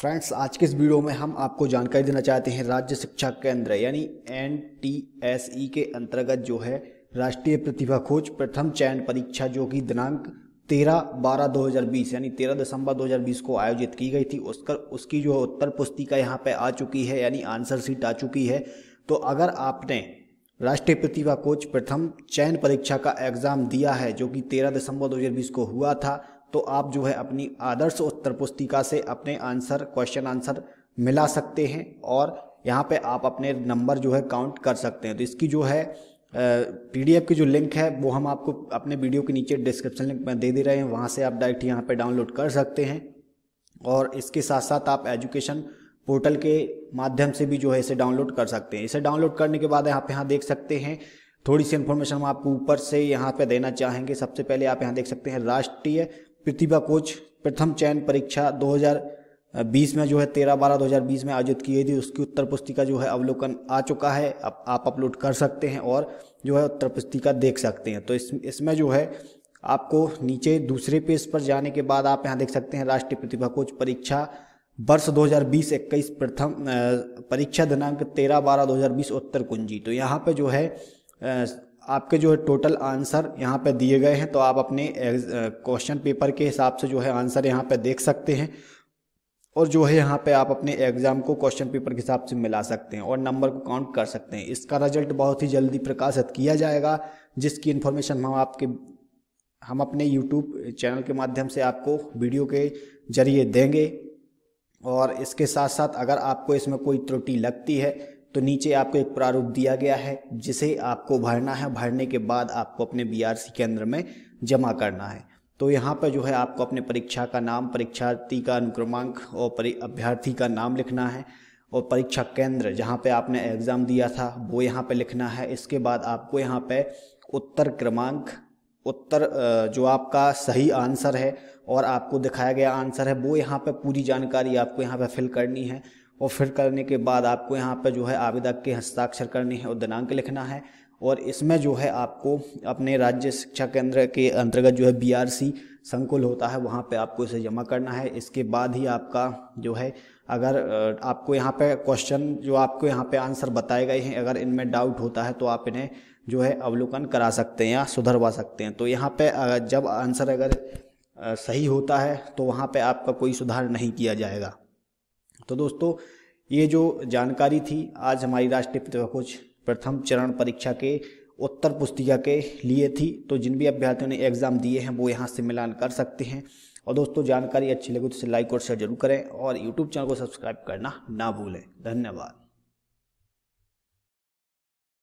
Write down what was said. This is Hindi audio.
फ्रेंड्स आज के इस वीडियो में हम आपको जानकारी देना चाहते हैं राज्य शिक्षा केंद्र यानी एन e के अंतर्गत जो है राष्ट्रीय प्रतिभा खोज प्रथम चयन परीक्षा जो कि दिनांक तेरह बारह दो हज़ार बीस यानी तेरह दिसंबर दो हज़ार बीस को आयोजित की गई थी उसका उसकी जो उत्तर पुस्तिका यहाँ पे आ चुकी है यानी आंसर सीट आ चुकी है तो अगर आपने राष्ट्रीय प्रतिभा कोच प्रथम चयन परीक्षा का एग्ज़ाम दिया है जो कि तेरह दिसंबर 2020 को हुआ था तो आप जो है अपनी आदर्श उत्तर पुस्तिका से अपने आंसर क्वेश्चन आंसर मिला सकते हैं और यहाँ पे आप अपने नंबर जो है काउंट कर सकते हैं तो इसकी जो है पीडीएफ की जो लिंक है वो हम आपको अपने वीडियो के नीचे डिस्क्रिप्शन लिंक में दे दे रहे हैं वहाँ से आप डायरेक्ट यहाँ पे डाउनलोड कर सकते हैं और इसके साथ साथ आप एजुकेशन पोर्टल के माध्यम से भी जो है इसे डाउनलोड कर सकते हैं इसे डाउनलोड करने के बाद आप यहाँ देख सकते हैं थोड़ी सी इन्फॉर्मेशन हम आपको ऊपर से यहाँ पे देना चाहेंगे सबसे पहले आप यहाँ देख सकते हैं राष्ट्रीय प्रतिभा कोच प्रथम चयन परीक्षा 2020 में जो है तेरह बारह 2020 में आयोजित की गई थी उसकी उत्तर पुस्तिका जो है अवलोकन आ चुका है आप आप अपलोड कर सकते हैं और जो है उत्तर पुस्तिका देख सकते हैं तो इस इसमें जो है आपको नीचे दूसरे पेज पर जाने के बाद आप यहाँ देख सकते हैं राष्ट्रीय प्रतिभा कोच परीक्षा वर्ष 2020-21 प्रथम परीक्षा दिनांक 13 बारह 2020 उत्तर कुंजी तो यहाँ पे जो है आपके जो है टोटल आंसर यहाँ पे दिए गए हैं तो आप अपने क्वेश्चन पेपर के हिसाब से जो है आंसर यहाँ पे देख सकते हैं और जो है यहाँ पे आप अपने एग्ज़ाम को क्वेश्चन पेपर के हिसाब से मिला सकते हैं और नंबर को काउंट कर सकते हैं इसका रिजल्ट बहुत ही जल्दी प्रकाशित किया जाएगा जिसकी इन्फॉर्मेशन हम आपके हम अपने यूट्यूब चैनल के माध्यम से आपको वीडियो के जरिए देंगे और इसके साथ साथ अगर आपको इसमें कोई त्रुटि लगती है तो नीचे आपको एक प्रारूप दिया गया है जिसे आपको भरना है भरने के बाद आपको अपने बीआरसी केंद्र में जमा करना है तो यहाँ पर जो है आपको अपने परीक्षा का नाम परीक्षार्थी का अनुक्रमांक और अभ्यर्थी का नाम लिखना है और परीक्षा केंद्र जहाँ पे आपने एग्ज़ाम दिया था वो यहाँ पे लिखना है इसके बाद आपको यहाँ पे उत्तर क्रमांक उत्तर जो आपका सही आंसर है और आपको दिखाया गया आंसर है वो यहाँ पे पूरी जानकारी आपको यहाँ पे फिल करनी है और फिर करने के बाद आपको यहाँ पर जो है आवेदक के हस्ताक्षर करने हैं और दिनांक लिखना है और इसमें जो है आपको अपने राज्य शिक्षा केंद्र के अंतर्गत जो है बीआरसी संकुल होता है वहाँ पे आपको इसे जमा करना है इसके बाद ही आपका जो है अगर आपको यहाँ पे क्वेश्चन जो आपको यहाँ पे आंसर बताए गए हैं अगर इनमें डाउट होता है तो आप इन्हें जो है अवलोकन करा सकते हैं या सुधरवा सकते हैं तो यहाँ पर जब आंसर अगर सही होता है तो वहाँ पर आपका कोई सुधार नहीं किया जाएगा तो दोस्तों ये जो जानकारी थी आज हमारी राष्ट्रीय प्रतिभा खोज प्रथम चरण परीक्षा के उत्तर पुस्तिका के लिए थी तो जिन भी अभ्यर्थियों ने एग्ज़ाम दिए हैं वो यहाँ से मिलान कर सकते हैं और दोस्तों जानकारी अच्छी लगी तो इसे लाइक और शेयर जरूर करें और यूट्यूब चैनल को सब्सक्राइब करना ना भूलें धन्यवाद